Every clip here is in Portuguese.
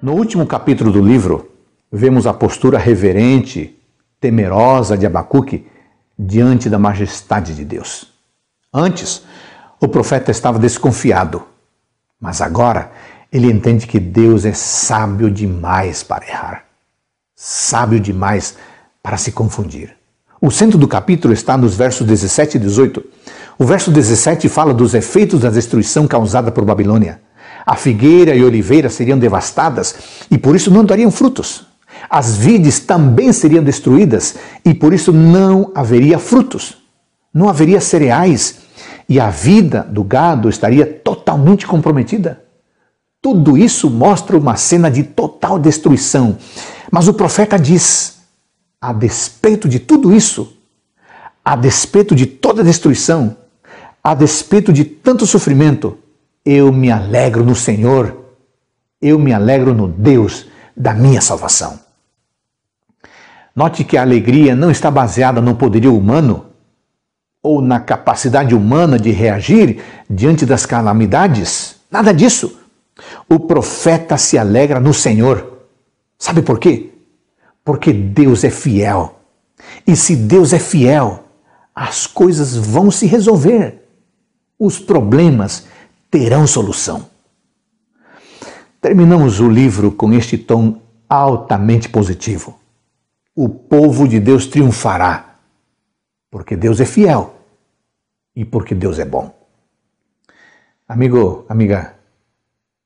No último capítulo do livro, vemos a postura reverente, temerosa de Abacuque diante da majestade de Deus. Antes, o profeta estava desconfiado, mas agora ele entende que Deus é sábio demais para errar, sábio demais para se confundir. O centro do capítulo está nos versos 17 e 18. O verso 17 fala dos efeitos da destruição causada por Babilônia. A figueira e a oliveira seriam devastadas e por isso não dariam frutos. As vides também seriam destruídas e por isso não haveria frutos. Não haveria cereais e a vida do gado estaria totalmente comprometida. Tudo isso mostra uma cena de total destruição. Mas o profeta diz: a despeito de tudo isso, a despeito de toda destruição, a despeito de tanto sofrimento, eu me alegro no Senhor, eu me alegro no Deus da minha salvação. Note que a alegria não está baseada no poderio humano ou na capacidade humana de reagir diante das calamidades. Nada disso. O profeta se alegra no Senhor. Sabe por quê? Porque Deus é fiel. E se Deus é fiel, as coisas vão se resolver. Os problemas terão solução. Terminamos o livro com este tom altamente positivo. O povo de Deus triunfará, porque Deus é fiel e porque Deus é bom. Amigo, amiga,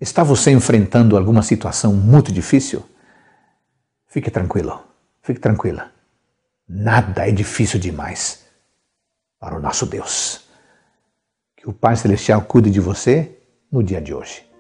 está você enfrentando alguma situação muito difícil? Fique tranquilo, fique tranquila. Nada é difícil demais para o nosso Deus. Que o Pai Celestial cuide de você no dia de hoje.